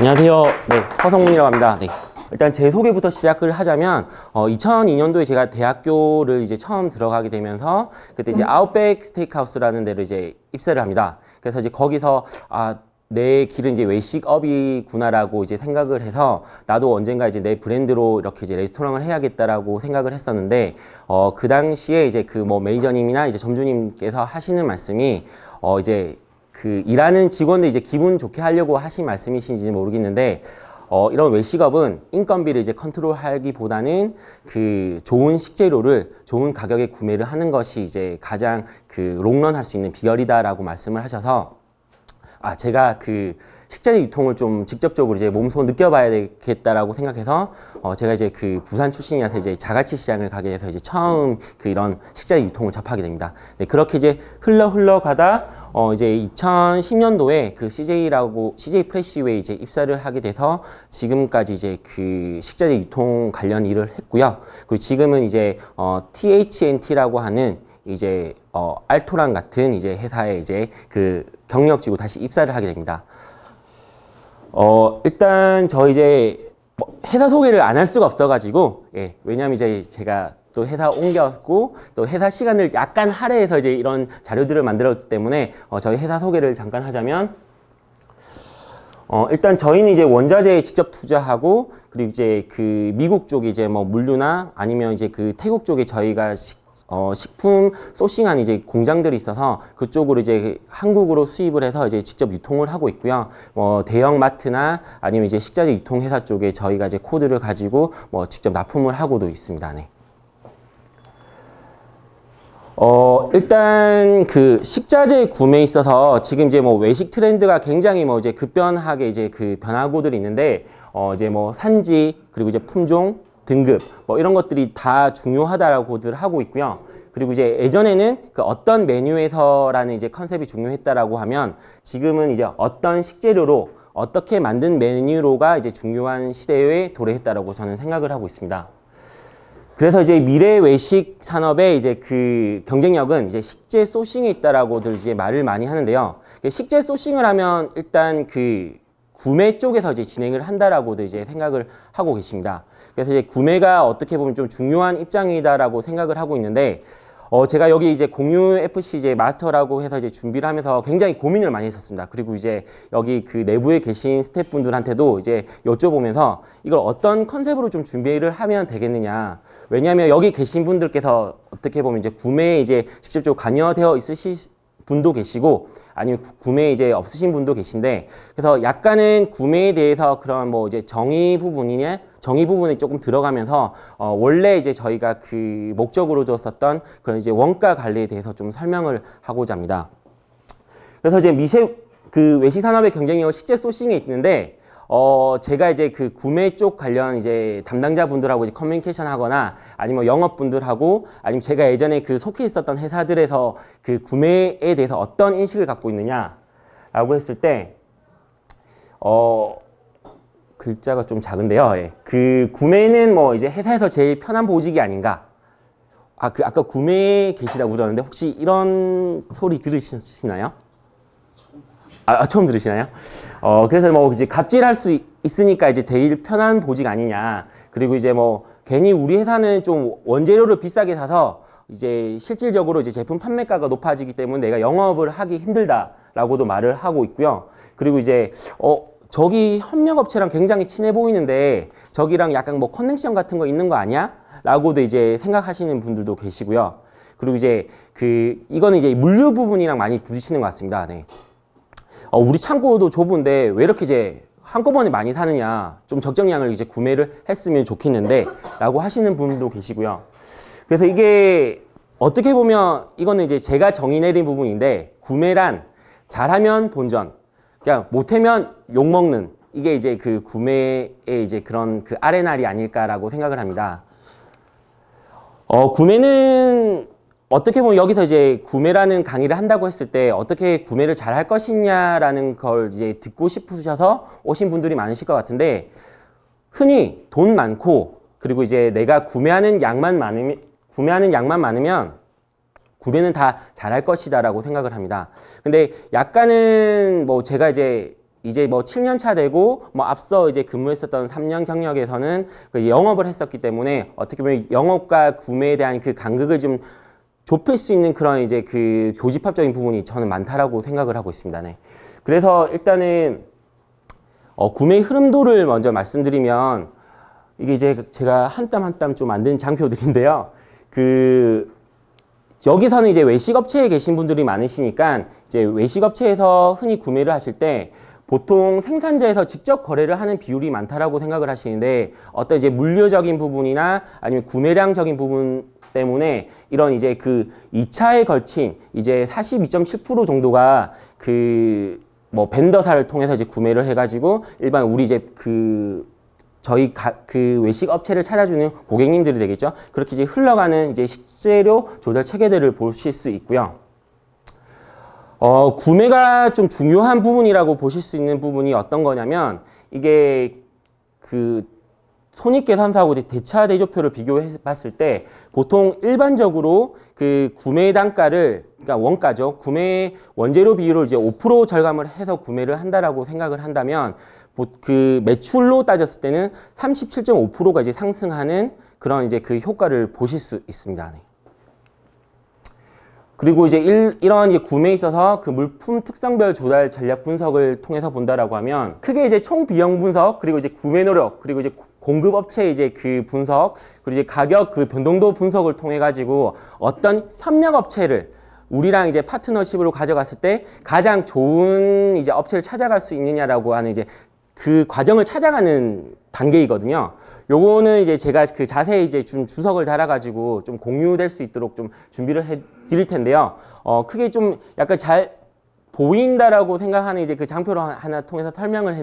안녕하세요. 네, 허성문이라고 합니다. 네. 일단 제 소개부터 시작을 하자면 어, 2002년도에 제가 대학교를 이제 처음 들어가게 되면서 그때 이제 음. 아웃백 스테이크하우스라는 데를 이제 입사를 합니다. 그래서 이제 거기서 아, 내 길은 이제 외식업이구나라고 이제 생각을 해서 나도 언젠가 이제 내 브랜드로 이렇게 이제 레스토랑을 해야겠다라고 생각을 했었는데 어, 그 당시에 이제 그 뭐 매니저님이나 이제 점주님께서 하시는 말씀이 어, 이제 그 일하는 직원들 이제 기분 좋게 하려고 하신 말씀이신지 모르겠는데 어, 이런 외식업은 인건비를 이제 컨트롤하기보다는 그 좋은 식재료를 좋은 가격에 구매를 하는 것이 이제 가장 그 롱런할 수 있는 비결이다라고 말씀을 하셔서 아 제가 그 식재료 유통을 좀 직접적으로 이제 몸소 느껴봐야 되겠다라고 생각해서 어 제가 이제 그 부산 출신이라서 이제 자갈치 시장을 가게 돼서 이제 처음 그 이런 식재료 유통을 접하게 됩니다. 네, 그렇게 이제 흘러 흘러 가다 어 이제 2010년도에 그 CJ라고 CJ 프레시웨이 이제 입사를 하게 돼서 지금까지 이제 그 식자재 유통 관련 일을 했고요. 그리고 지금은 이제 어 THNT라고 하는 이제 어알토란 같은 이제 회사에 이제 그 경력직으로 다시 입사를 하게 됩니다. 어 일단 저 이제 뭐 회사 소개를 안 할 수가 없어가지고 예 왜냐면 이제 제가 또 회사 옮겼고 또 회사 시간을 약간 할애해서 이제 이런 자료들을 만들었기 때문에 어, 저희 회사 소개를 잠깐 하자면 어, 일단 저희는 이제 원자재에 직접 투자하고 그리고 이제 그 미국 쪽 이제 뭐 물류나 아니면 이제 그 태국 쪽에 저희가 식, 어, 식품 소싱한 이제 공장들이 있어서 그쪽으로 이제 한국으로 수입을 해서 이제 직접 유통을 하고 있고요. 뭐 대형 마트나 아니면 이제 식자재 유통 회사 쪽에 저희가 이제 코드를 가지고 뭐 직접 납품을 하고도 있습니다. 네. 어, 일단 그 식자재 구매에 있어서 지금 이제 뭐 외식 트렌드가 굉장히 뭐 이제 급변하게 이제 그 변화구들이 있는데 어, 이제 뭐 산지 그리고 이제 품종 등급 뭐 이런 것들이 다 중요하다라고들 하고 있고요. 그리고 이제 예전에는 그 어떤 메뉴에서라는 이제 컨셉이 중요했다라고 하면 지금은 이제 어떤 식재료로 어떻게 만든 메뉴로가 이제 중요한 시대에 도래했다라고 저는 생각을 하고 있습니다. 그래서 이제 미래 외식 산업의 이제 그 경쟁력은 이제 식재 소싱에 있다라고들 이제 말을 많이 하는데요. 그 식재 소싱을 하면 일단 그 구매 쪽에서 이제 진행을 한다라고도 이제 생각을 하고 계십니다. 그래서 이제 구매가 어떻게 보면 좀 중요한 입장이다라고 생각을 하고 있는데 어 제가 여기 이제 공유 FC 이제 마스터라고 해서 이제 준비를 하면서 굉장히 고민을 많이 했었습니다. 그리고 이제 여기 그 내부에 계신 스태프분들한테도 이제 여쭤보면서 이걸 어떤 컨셉으로 좀 준비를 하면 되겠느냐 왜냐하면 여기 계신 분들께서 어떻게 보면 이제 구매에 이제 직접적으로 관여되어 있으신 분도 계시고 아니면 구매 에 이제 없으신 분도 계신데 그래서 약간은 구매에 대해서 그런 뭐 이제 정의 부분이냐 정의 부분에 조금 들어가면서 어 원래 이제 저희가 그 목적으로 줬었던 그런 이제 원가 관리에 대해서 좀 설명을 하고자 합니다. 그래서 이제 미세 그외시 산업의 경쟁력 식재 소싱이 있는데 어, 제가 이제 그 구매 쪽 관련 이제 담당자분들하고 이제 커뮤니케이션 하거나 아니면 뭐 영업분들하고 아니면 제가 예전에 그 속해 있었던 회사들에서 그 구매에 대해서 어떤 인식을 갖고 있느냐라고 했을 때, 어, 글자가 좀 작은데요. 예. 그 구매는 뭐 이제 회사에서 제일 편한 보직이 아닌가. 아, 그 아까 구매 계시다고 그러는데 혹시 이런 소리 들으시나요? 아, 아, 처음 들으시나요? 어, 그래서 뭐 이제 갑질할 수 있으니까 이제 제일 편한 보직 아니냐. 그리고 이제 뭐 괜히 우리 회사는 좀 원재료를 비싸게 사서 이제 실질적으로 이제 제품 판매가가 높아지기 때문에 내가 영업을 하기 힘들다라고도 말을 하고 있고요. 그리고 이제 어 저기 협력업체랑 굉장히 친해 보이는데 저기랑 약간 뭐 커넥션 같은 거 있는 거 아니야? 라고도 이제 생각하시는 분들도 계시고요. 그리고 이제 그 이거는 이제 물류 부분이랑 많이 부딪히는 것 같습니다. 네. 어, 우리 창고도 좁은데 왜 이렇게 이제 한꺼번에 많이 사느냐 좀 적정량을 이제 구매를 했으면 좋겠는데 라고 하시는 분도 계시고요 그래서 이게 어떻게 보면 이거는 이제 제가 정의 내린 부분인데 구매란 잘하면 본전 그냥 그러니까 못하면 욕먹는 이게 이제 그 구매의 이제 그런 그 아레날이 아닐까라고 생각을 합니다 어, 구매는 어떻게 보면 여기서 이제 구매라는 강의를 한다고 했을 때 어떻게 구매를 잘 할 것이냐라는 걸 이제 듣고 싶으셔서 오신 분들이 많으실 것 같은데 흔히 돈 많고 그리고 이제 내가 구매하는 양만 많으면 구매하는 양만 많으면 구매는 다 잘할 것이다라고 생각을 합니다. 근데 약간은 뭐 제가 이제 이제 뭐 7년 차 되고 뭐 앞서 이제 근무했었던 3년 경력에서는 그 영업을 했었기 때문에 어떻게 보면 영업과 구매에 대한 그 간극을 좀 좁힐 수 있는 그런 이제 그 교집합적인 부분이 저는 많다라고 생각을 하고 있습니다. 네. 그래서 일단은 어, 구매 흐름도를 먼저 말씀드리면 이게 이제 제가 한 땀 한 땀 좀 만든 장표들인데요. 그 여기서는 이제 외식업체에 계신 분들이 많으시니까 이제 외식업체에서 흔히 구매를 하실 때 보통 생산자에서 직접 거래를 하는 비율이 많다라고 생각을 하시는데 어떤 이제 물류적인 부분이나 아니면 구매량적인 부분 때문에 이런 이제 그 2차에 걸친 이제 42.7% 정도가 그뭐 벤더사를 통해서 이제 구매를 해가지고 일반 우리 이제 그 저희 가, 그 외식 업체를 찾아주는 고객님들이 되겠죠. 그렇게 이제 흘러가는 이제 식재료 조달 체계들을 보실 수 있고요. 어, 구매가 좀 중요한 부분이라고 보실 수 있는 부분이 어떤 거냐면 이게 그 손익계산서하고 대차 대조표를 비교해 봤을 때 보통 일반적으로 그 구매 단가를 그러니까 원가죠. 구매 원재료 비율을 이제 5% 절감을 해서 구매를 한다라고 생각을 한다면 그 매출로 따졌을 때는 37.5%가 이제 상승하는 그런 이제 그 효과를 보실 수 있습니다. 네. 그리고 이제 일, 이러한 구매에 있어서 그 물품 특성별 조달 전략 분석을 통해서 본다라고 하면 크게 이제 총 비용 분석 그리고 이제 구매 노력 그리고 이제 공급업체 이제 그 분석 그리고 이제 가격 그 변동도 분석을 통해 가지고 어떤 협력업체를 우리랑 이제 파트너십으로 가져갔을 때 가장 좋은 이제 업체를 찾아갈 수 있느냐라고 하는 이제 그 과정을 찾아가는 단계이거든요. 요거는 이제 제가 그 자세히 이제 좀 주석을 달아가지고 좀 공유될 수 있도록 좀 준비를 해 드릴 텐데요. 어, 크게 좀 약간 잘 보인다라고 생각하는 이제 그장표로 하나 통해서 설명을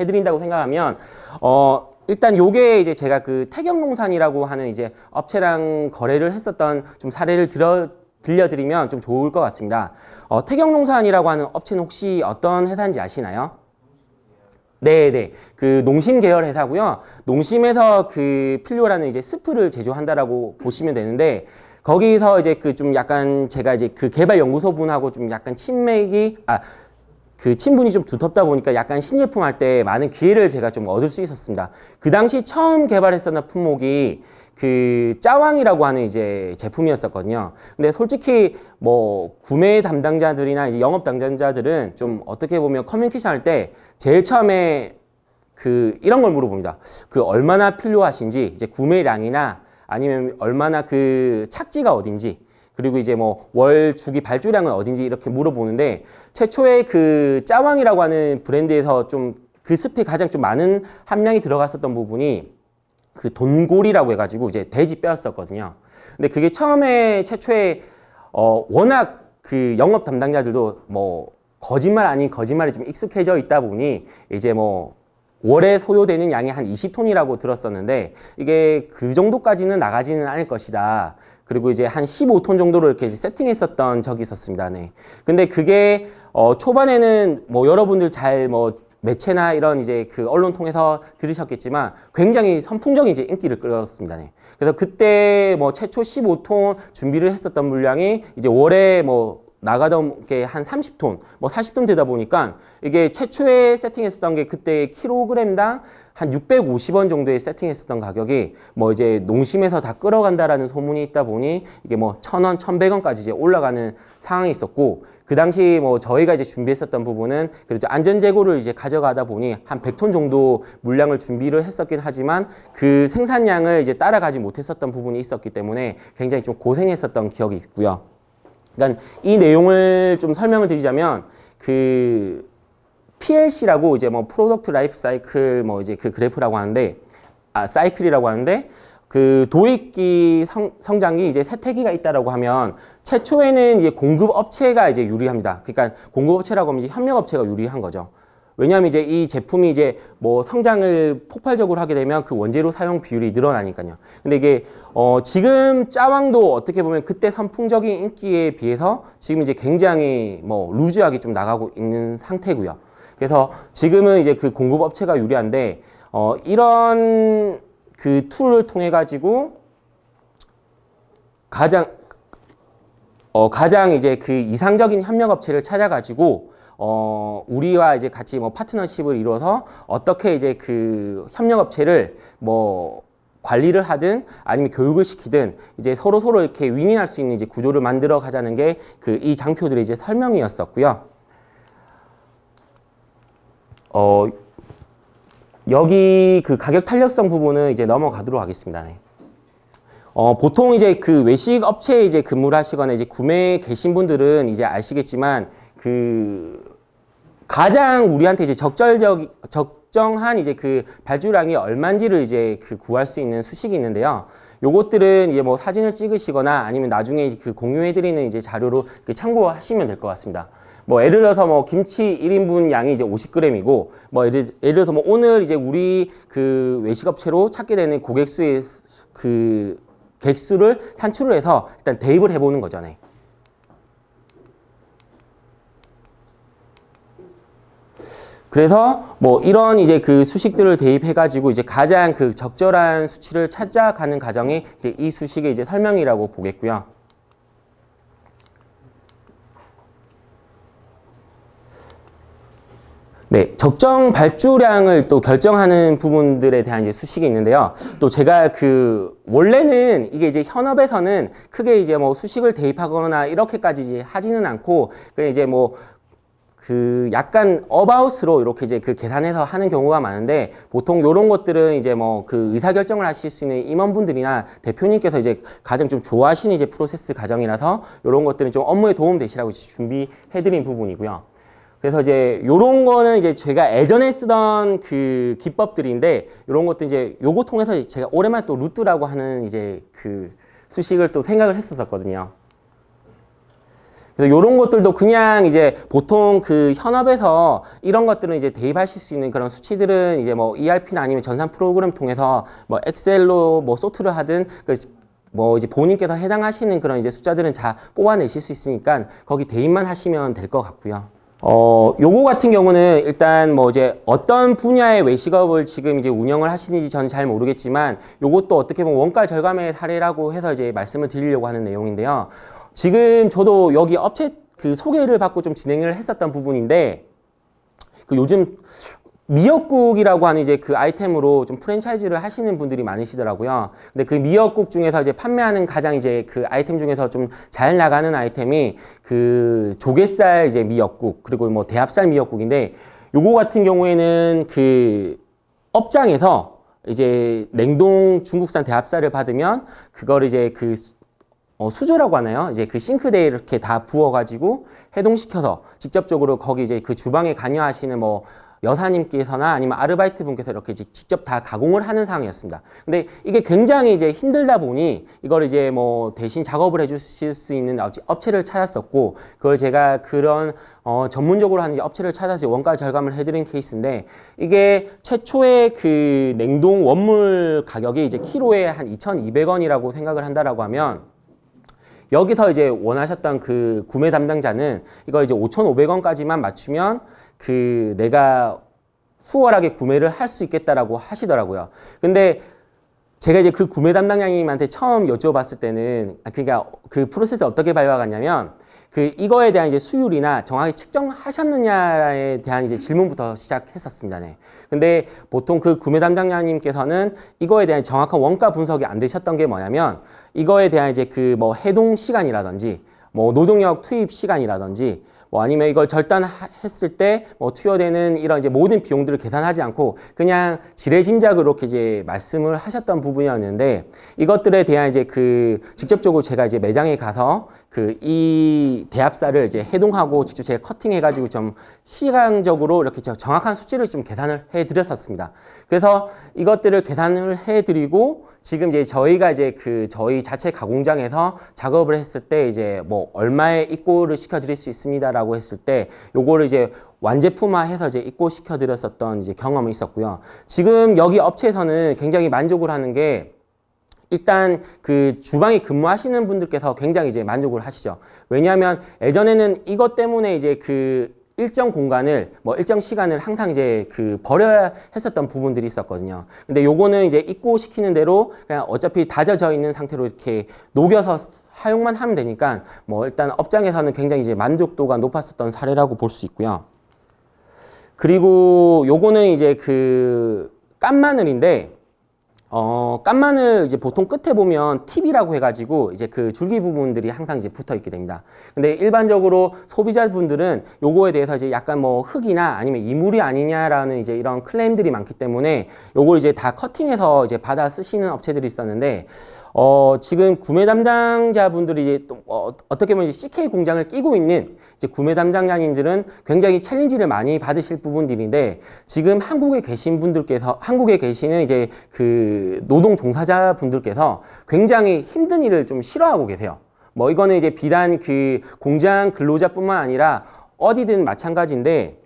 해드린다고 생각하면, 어, 일단 요게 이제 제가 그 태경농산이라고 하는 이제 업체랑 거래를 했었던 좀 사례를 들어 들려드리면 좀 좋을 것 같습니다. 어, 태경농산이라고 하는 업체는 혹시 어떤 회사인지 아시나요? 네, 네. 그 농심 계열 회사고요. 농심에서 그 필요라는 이제 스프를 제조한다라고 보시면 되는데 거기서 이제 그 좀 약간 제가 이제 그 개발 연구소 분하고 좀 약간 친맥이 아그 친분이 좀 두텁다 보니까 약간 신제품 할 때 많은 기회를 제가 좀 얻을 수 있었습니다. 그 당시 처음 개발했었던 품목이 그 짜왕이라고 하는 이제 제품이었었거든요. 근데 솔직히 뭐 구매 담당자들이나 이제 영업 담당자들은 좀 어떻게 보면 커뮤니케이션 할 때 제일 처음에 그 이런 걸 물어봅니다. 그 얼마나 필요하신지 이제 구매량이나 아니면 얼마나 그 착지가 어딘지 그리고 이제 뭐 월 주기 발주량은 어딘지 이렇게 물어보는데 최초의 그 짜왕이라고 하는 브랜드에서 좀 그 스펙 가장 좀 많은 함량이 들어갔었던 부분이 그 돈골이라고 해가지고 이제 돼지 뼈였었거든요. 근데 그게 처음에 최초에 어 워낙 그 영업 담당자들도 뭐 거짓말 아닌 거짓말이좀 익숙해져 있다 보니 이제 뭐 월에 소요되는 양이 한 20톤이라고 들었었는데 이게 그 정도까지는 나가지는 않을 것이다. 그리고 이제 한 15톤 정도로 이렇게 세팅했었던 적이 있었습니다. 네. 근데 그게 어, 초반에는 뭐 여러분들 잘 뭐 매체나 이런 이제 그 언론 통해서 들으셨겠지만 굉장히 선풍적인 이제 인기를 끌었습니다. 네. 그래서 그때 뭐 최초 15톤 준비를 했었던 물량이 이제 월에 뭐 나가던 게 한 30톤, 뭐 40톤 되다 보니까 이게 최초에 세팅했었던 게 그때 킬로그램당 한 650원 정도에 세팅했었던 가격이 뭐 이제 농심에서 다 끌어간다라는 소문이 있다 보니 이게 뭐 1,000원, 1,100원까지 이제 올라가는 상황이 있었고 그 당시 뭐 저희가 이제 준비했었던 부분은 그래도 안전 재고를 이제 가져가다 보니 한 100톤 정도 물량을 준비를 했었긴 하지만 그 생산량을 이제 따라가지 못했었던 부분이 있었기 때문에 굉장히 좀 고생했었던 기억이 있고요. 그러니까 이 내용을 좀 설명을 드리자면 그 PLC라고 이제 뭐 프로덕트 라이프 사이클 뭐 이제 그 그래프라고 하는데 아 사이클이라고 하는데 그 도입기 성, 성장기 이제 세태기가 있다라고 하면 최초에는 이제 공급 업체가 이제 유리합니다. 그러니까 공급 업체라고 하면 이제 협력 업체가 유리한 거죠. 왜냐하면 이제 이 제품이 이제 뭐 성장을 폭발적으로 하게 되면 그 원재료 사용 비율이 늘어나니까요. 근데 이게 어 지금 짜왕도 어떻게 보면 그때 선풍적인 인기에 비해서 지금 이제 굉장히 뭐 루즈하게 좀 나가고 있는 상태고요. 그래서 지금은 이제 그 공급 업체가 유리한데 어 이런 그 툴을 통해 가지고 가장 어, 가장 이제 그 이상적인 협력 업체를 찾아 가지고 어, 우리와 이제 같이 뭐 파트너십을 이뤄서 어떻게 이제 그 협력 업체를 뭐 관리를 하든 아니면 교육을 시키든 이제 서로 서로 이렇게 윈윈할 수 있는 이제 구조를 만들어 가자는 게 그 이 장표들의 이제 설명이었었고요. 어, 여기 그 가격 탄력성 부분은 이제 넘어가도록 하겠습니다. 네. 어, 보통 이제 그 외식 업체에 이제 근무를 하시거나 이제 구매 계신 분들은 이제 아시겠지만 그 가장 우리한테 이제 적절적 적정한 이제 그 발주량이 얼만지를 이제 그 구할 수 있는 수식이 있는데요. 요것들은 이제 뭐 사진을 찍으시거나 아니면 나중에 그 공유해드리는 이제 자료로 그 참고하시면 될 것 같습니다. 뭐 예를 들어서 뭐 김치 1인분 양이 이제 50g이고 뭐 예를, 예를 들어서 뭐 오늘 이제 우리 그 외식업체로 찾게 되는 고객 수의 그 객수를 산출을 해서 일단 대입을 해보는 거잖아요 그래서 뭐 이런 이제 그 수식들을 대입해가지고 이제 가장 그 적절한 수치를 찾아가는 과정이 이제 이 수식의 이제 설명이라고 보겠고요. 네, 적정 발주량을 또 결정하는 부분들에 대한 이제 수식이 있는데요. 또 제가 그 원래는 이게 이제 현업에서는 크게 이제 뭐 수식을 대입하거나 이렇게까지 이제 하지는 않고 그냥 이제 뭐 그 약간 어바웃으로 이렇게 이제 그 계산해서 하는 경우가 많은데 보통 이런 것들은 이제 뭐 그 의사결정을 하실 수 있는 임원분들이나 대표님께서 이제 가장 좀 좋아하시는 이제 프로세스 과정이라서 이런 것들은 좀 업무에 도움 되시라고 준비해드린 부분이고요. 그래서 이제 요런 거는 이제 제가 예전에 쓰던 그 기법들인데 요런 것도 이제 요거 통해서 제가 오랜만에 또 루트라고 하는 이제 그 수식을 또 생각을 했었거든요. 그래서 요런 것들도 그냥 이제 보통 그 현업에서 이런 것들은 이제 대입하실 수 있는 그런 수치들은 이제 뭐 ERP나 아니면 전산 프로그램 통해서 뭐 엑셀로 뭐 소트를 하든 그 뭐 이제 본인께서 해당하시는 그런 이제 숫자들은 다 뽑아내실 수 있으니까 거기 대입만 하시면 될 것 같고요. 어, 요거 같은 경우는 일단 뭐 이제 어떤 분야의 외식업을 지금 이제 운영을 하시는지 저는 잘 모르겠지만 요것도 어떻게 보면 원가 절감의 사례라고 해서 이제 말씀을 드리려고 하는 내용인데요. 지금 저도 여기 업체 그 소개를 받고 좀 진행을 했었던 부분인데 그 요즘 미역국이라고 하는 이제 그 아이템으로 좀 프랜차이즈를 하시는 분들이 많으시더라고요. 근데 그 미역국 중에서 이제 판매하는 가장 이제 그 아이템 중에서 좀 잘 나가는 아이템이 그 조갯살 이제 미역국 그리고 뭐 대합살 미역국인데 요거 같은 경우에는 그 업장에서 이제 냉동 중국산 대합살을 받으면 그걸 이제 그 어, 수조라고 하나요? 이제 그 싱크대에 이렇게 다 부어가지고 해동시켜서 직접적으로 거기 이제 그 주방에 관여하시는 뭐 여사님께서나 아니면 아르바이트 분께서 이렇게 직접 다 가공을 하는 상황이었습니다. 근데 이게 굉장히 이제 힘들다 보니 이걸 이제 뭐 대신 작업을 해주실 수 있는 업체를 찾았었고 그걸 제가 그런 어 전문적으로 하는 업체를 찾아서 원가 절감을 해드린 케이스인데 이게 최초의 그 냉동 원물 가격이 이제 키로에 한 2,200원이라고 생각을 한다라고 하면 여기서 이제 원하셨던 그 구매 담당자는 이걸 이제 5,500원까지만 맞추면 그 내가 수월하게 구매를 할 수 있겠다라고 하시더라고요. 근데 제가 이제 그 구매 담당장님한테 처음 여쭤봤을 때는 아, 그러니까 그 프로세스 어떻게 밟아갔냐면 그 이거에 대한 이제 수율이나 정확히 측정하셨느냐에 대한 이제 질문부터 시작했었습니다. 네. 근데 보통 그 구매 담당자님께서는 이거에 대한 정확한 원가 분석이 안 되셨던 게 뭐냐면 이거에 대한 이제 그 뭐 해동 시간이라든지 뭐 노동력 투입 시간이라든지 뭐 아니면 이걸 절단했을 때 뭐 투여되는 이런 이제 모든 비용들을 계산하지 않고 그냥 지레짐작으로 이렇게 이제 말씀을 하셨던 부분이었는데 이것들에 대한 이제 그 직접적으로 제가 이제 매장에 가서 그 이 대합사를 이제 해동하고 직접 제가 커팅해가지고 좀 시간적으로 이렇게 정확한 수치를 좀 계산을 해드렸었습니다. 그래서 이것들을 계산을 해드리고 지금 이제 저희가 이제 그 저희 자체 가공장에서 작업을 했을 때 이제 뭐 얼마에 입고를 시켜드릴 수 있습니다라고 했을 때 요거를 이제 완제품화해서 이제 입고 시켜드렸었던 이제 경험이 있었고요. 지금 여기 업체에서는 굉장히 만족을 하는 게 일단 그 주방에 근무하시는 분들께서 굉장히 이제 만족을 하시죠. 왜냐하면 예전에는 이것 때문에 이제 그 일정 공간을 뭐 일정 시간을 항상 이제 그 버려야 했었던 부분들이 있었거든요. 근데 요거는 이제 입고 시키는 대로 그냥 어차피 다져져 있는 상태로 이렇게 녹여서 사용만 하면 되니까 뭐 일단 업장에서는 굉장히 이제 만족도가 높았었던 사례라고 볼 수 있고요. 그리고 요거는 이제 그 깐마늘인데 어, 깐마늘 이제 보통 끝에 보면 팁이라고 해가지고 이제 그 줄기 부분들이 항상 이제 붙어 있게 됩니다. 근데 일반적으로 소비자분들은 요거에 대해서 이제 약간 뭐 흙이나 아니면 이물이 아니냐라는 이제 이런 클레임들이 많기 때문에 요걸 이제 다 커팅해서 이제 받아 쓰시는 업체들이 있었는데 어, 지금 구매 담당자분들이 이제 또 어, 어 떻게 보면 이제 CK 공장을 끼고 있는 이제 구매 담당자님들은 굉장히 챌린지를 많이 받으실 부분들인데 지금 한국에 계신 분들께서 한국에 계시는 이제 그 노동 종사자 분들께서 굉장히 힘든 일을 좀 싫어하고 계세요. 뭐 이거는 이제 비단 그 공장 근로자뿐만 아니라 어디든 마찬가지인데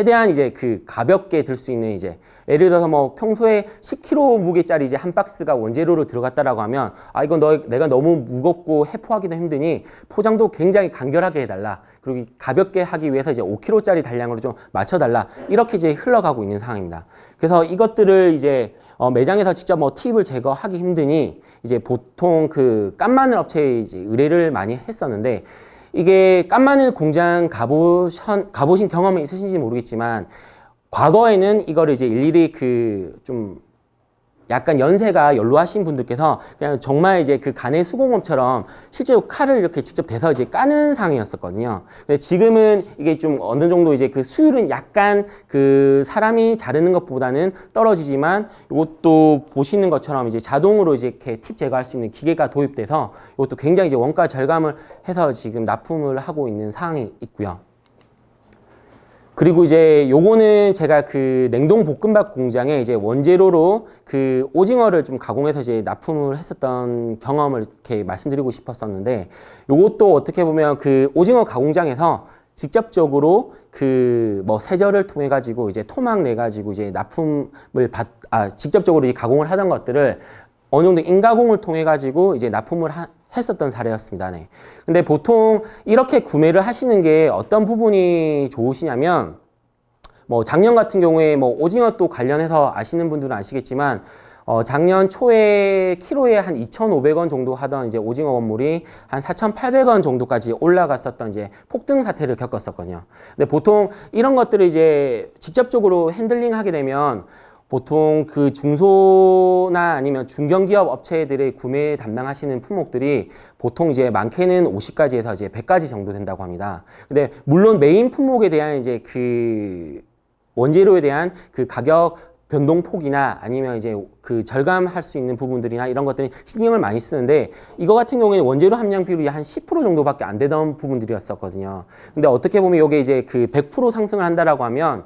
최대한 이제 그 가볍게 들 수 있는 이제 예를 들어서 뭐 평소에 10kg 무게짜리 이제 한 박스가 원재료로 들어갔다라고 하면 아이거너 내가 너무 무겁고 해포하기도 힘드니 포장도 굉장히 간결하게 해달라 그리고 가볍게 하기 위해서 이제 5kg짜리 달량으로 좀 맞춰달라 이렇게 이제 흘러가고 있는 상황입니다. 그래서 이것들을 이제 어, 매장에서 직접 뭐 팁을 제거하기 힘드니 이제 보통 그 깐마늘 업체에 이제 의뢰를 많이 했었는데 이게 깐마늘 공장 가보신, 가보신 경험이 있으신지 모르겠지만 과거에는 이거를 이제 일일이 그좀 약간 연세가 연로하신 분들께서 그냥 정말 이제 그 간의 수공업처럼 실제로 칼을 이렇게 직접 대서 이제 까는 상황이었었거든요. 근데 지금은 이게 좀 어느 정도 이제 그 수율은 약간 그 사람이 자르는 것보다는 떨어지지만 이것도 보시는 것처럼 이제 자동으로 이제 이렇게 팁 제거할 수 있는 기계가 도입돼서 이것도 굉장히 이제 원가 절감을 해서 지금 납품을 하고 있는 상황이 있고요. 그리고 이제 요거는 제가 그 냉동 볶음밥 공장에 이제 원재료로 그 오징어를 좀 가공해서 이제 납품을 했었던 경험을 이렇게 말씀드리고 싶었었는데 요것도 어떻게 보면 그 오징어 가공장에서 직접적으로 그 뭐 세절을 통해 가지고 이제 토막 내 가지고 이제 납품을 받 아 직접적으로 이제 가공을 하던 것들을 어느 정도 인가공을 통해 가지고 이제 납품을 하, 했었던 사례였습니다. 네. 근데 보통 이렇게 구매를 하시는 게 어떤 부분이 좋으시냐면 뭐 작년 같은 경우에 뭐 오징어 또 관련해서 아시는 분들은 아시겠지만 어 작년 초에 키로에 한 2,500원 정도 하던 이제 오징어 원물이 한 4,800원 정도까지 올라갔었던 이제 폭등 사태를 겪었었거든요. 근데 보통 이런 것들을 이제 직접적으로 핸들링 하게 되면 보통 그 중소나 아니면 중견기업 업체들의 구매 담당하시는 품목들이 보통 이제 많게는 50가지에서 이제 100가지 정도 된다고 합니다. 근데 물론 메인 품목에 대한 이제 그 원재료에 대한 그 가격 변동폭이나 아니면 이제 그 절감할 수 있는 부분들이나 이런 것들이 신경을 많이 쓰는데 이거 같은 경우에는 원재료 함량 비율이 한 10% 정도밖에 안 되던 부분들이었었거든요. 근데 어떻게 보면 이게 이제 그 100% 상승을 한다라고 하면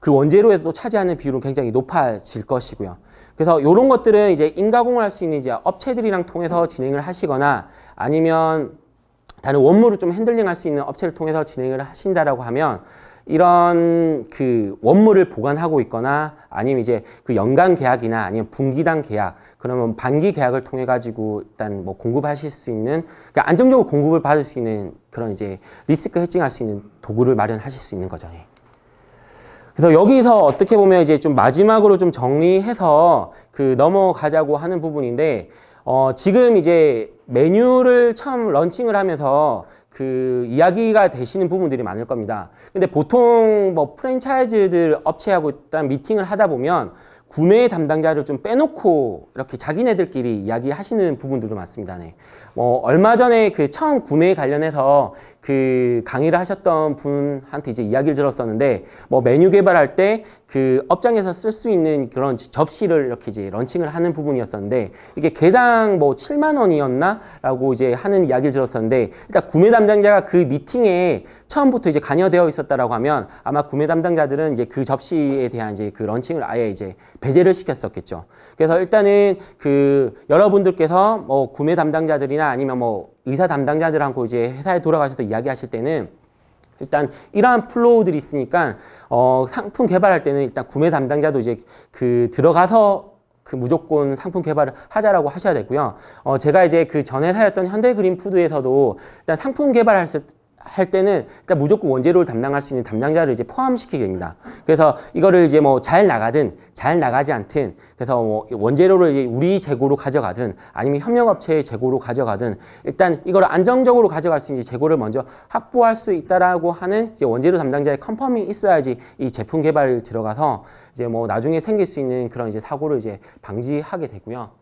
그 원재료에서 도 차지하는 비율은 굉장히 높아질 것이고요. 그래서 이런 것들은 이제 인가공을 할 수 있는 이제 업체들이랑 통해서 진행을 하시거나 아니면 다른 원물을 좀 핸들링할 수 있는 업체를 통해서 진행을 하신다라고 하면 이런 그 원물을 보관하고 있거나 아니면 이제 그 연간 계약이나 아니면 분기당 계약 그러면 반기 계약을 통해 가지고 일단 뭐 공급하실 수 있는 그러니까 안정적으로 공급을 받을 수 있는 그런 이제 리스크 해칭할 수 있는 도구를 마련하실 수 있는 거죠. 예. 그래서 여기서 어떻게 보면 이제 좀 마지막으로 좀 정리해서 그 넘어가자고 하는 부분인데 어 지금 이제 메뉴를 처음 런칭을 하면서 그 이야기가 되시는 부분들이 많을 겁니다. 근데 보통 뭐 프랜차이즈들 업체하고 일단 미팅을 하다 보면 구매 담당자를 좀 빼놓고 이렇게 자기네들끼리 이야기하시는 부분들도 많습니다. 네. 뭐 얼마 전에 그 처음 구매 관련해서 그 강의를 하셨던 분한테 이제 이야기를 들었었는데 뭐 메뉴 개발할 때 그 업장에서 쓸 수 있는 그런 접시를 이렇게 이제 런칭을 하는 부분이었었는데 이게 개당 뭐 7만 원이었나 라고 이제 하는 이야기를 들었었는데 일단 구매 담당자가 그 미팅에 처음부터 이제 관여되어 있었다라고 하면 아마 구매 담당자들은 이제 그 접시에 대한 이제 그 런칭을 아예 이제 배제를 시켰었겠죠. 그래서 일단은 그 여러분들께서 뭐 구매 담당자들이나 아니면 뭐 의사 담당자들하고 이제 회사에 돌아가셔서 이야기하실 때는 일단 이러한 플로우들이 있으니까 어, 상품 개발할 때는 일단 구매 담당자도 이제 그 들어가서 그 무조건 상품 개발을 하자라고 하셔야 되고요. 어, 제가 이제 그 전에 사였던 현대그린푸드에서도 일단 상품 개발할 할 때는 일단 그러니까 무조건 원재료를 담당할 수 있는 담당자를 이제 포함시키게 됩니다. 그래서 이거를 이제 뭐 잘 나가든 잘 나가지 않든 그래서 뭐 원재료를 이제 우리 재고로 가져가든 아니면 협력업체의 재고로 가져가든 일단 이걸 안정적으로 가져갈 수 있는 재고를 먼저 확보할 수 있다라고 하는 이제 원재료 담당자의 컨펌이 있어야지 이 제품 개발을 들어가서 이제 뭐 나중에 생길 수 있는 그런 이제 사고를 이제 방지하게 되고요.